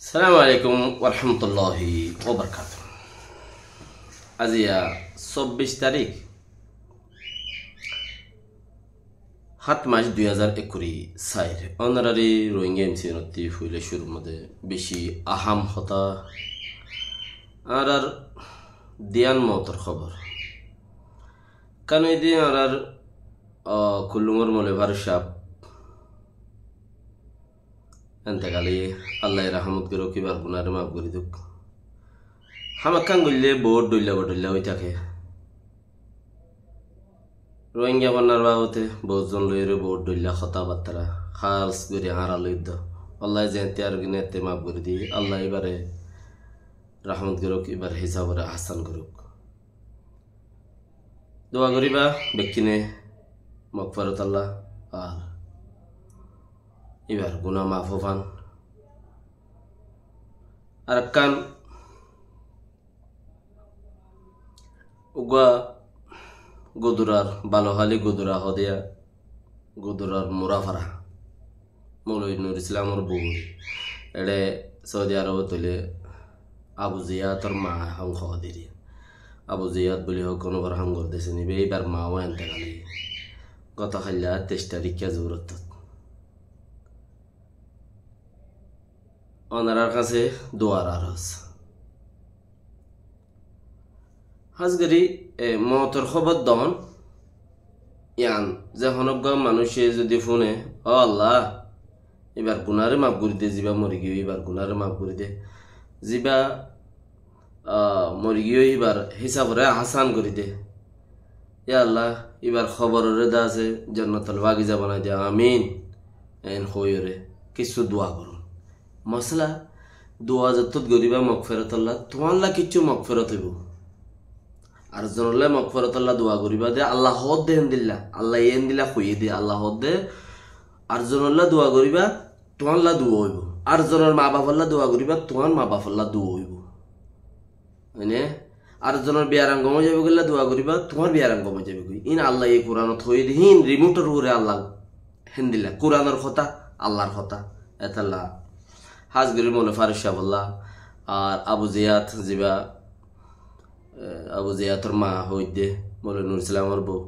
السلام عليكم ورحمة الله وبركاته আজিয়া চব্বিশ তারিখ সাত মার্চ দুই হাজার একুরি চাইর অনারারি রোহিঙ্গা এমসি নতি হইলে শুরুর মধ্যে বেশি আহাম হতা আর আর দিয়ান মতর খবর কারণ এই দিয়ে আর আর খুল্লুমর মলে ভারসাপ এনতেকালি আল্লাহ রাহমত গেরো কিবার গুণারে মাফ করি দুক হামাক্কান গইলে বহুত ডইলা বডইলা হই থাকে রোহিঙ্গা বন্যার বাবতে বহুজন লইরে বহুত ডইলা কথা বার্তারা খাস করে হারা লইদ আল্লাহ যেতে আর গিনে তে মাফ করে দি আল্লাহ এবারে রাহমত গেরুক এবার হিসাবরে হাসান গেরুক দোয়া করিবা ব্যক্তিনে মকফারত আল্লাহ আর এবার গুণা মাফও পান আর কান উগা গদুরার বালোহালি গদুরা হদিয়া গদুরার মৌলী নুর ইসলামর বউ এড়ে সৌদি আরব তুলে আবু জিয়াতর মা হং হদিরি আবু জিয়াত বলি হোক বার হং করতেছে নিবে এইবার মাও এনতে গত খাইলা তেইশ তারিখে জোরত ওনারার কাছে দোয়ার আরজ হাজগরি মতর খবর দন ইয়ান যে হনজ্ঞ মানুষে যদি শুনে অ আল্লাহ এবার গুনারে মাপ করে দে যিবা মরি গিয়ে এবার গুনারে মাপ করে দে যিবা মরি গিয়ে এবার হিসাবরে হাসান করে দে ইয়া আল্লাহ এবার খবরের দা আছে জন্নতল বাগিজা বানাই দিয়া আমিন এন হইরে কিছু দোয়া করুন মশলা দোয়া যত গরিবা মকফেরত আল্লাহ তোমাল্লা কিচ্ছু মকফেরত হইব আর জনলে মকফেরত আল্লাহ দোয়া গরিবা দে আল্লাহ হদ দেন দিল্লা আল্লাহ এন দিলা খুঁয়ে দে আল্লাহ হদ দে আর জনল্লা দোয়া গরিবা তোমাল্লা দোয়া হইব আর জনের মা বাপাল্লা দোয়া গরিবা তোমার মা বাপাল্লা দু হইব হয়নে আর জনের বিয়ারাম গমে যাবে গেলে দোয়া গরিবা তোমার বিয়ারাম গমে যাবে ইন আল্লাহ এই কোরআন থই দিহীন রিমোটের উপরে আল্লাহ হেন দিলা কোরআনের কথা আল্লাহর কথা এতাল্লাহ হাজগির মনে ফারুক শাহুল্লাহ আর আবু জিয়াত জিবা আবু জিয়াতর মা হইদে মৌলানা নুর ইসলাম ওর বউ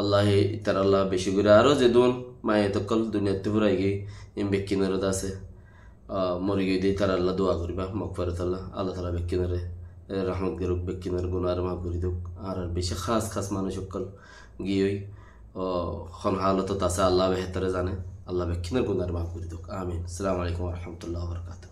আল্লাহ ইতার আল্লাহ বেশি করে আরও যে দুন মা এতকল দুনিয়াতে ফুরাই গিয়ে ইম বেকিনরত আছে মরে গিয়ে দিয়ে তার আল্লাহ দোয়া করিবা মকফারত আল্লাহ আল্লাহ তালা বেকিনরে রহমত গরুক বেকিনের গুনার মা করি দুক আর আর বেশি খাস খাস মানুষ সকল গিয়েই খন হালত আছে আল্লাহ বেহতরে জানে আল্লাহ ব্যক্তিনের গুণার মাফ করে দোক আমিন আসসালামু আলাইকুম রহমতুল্লাহ বরকাতু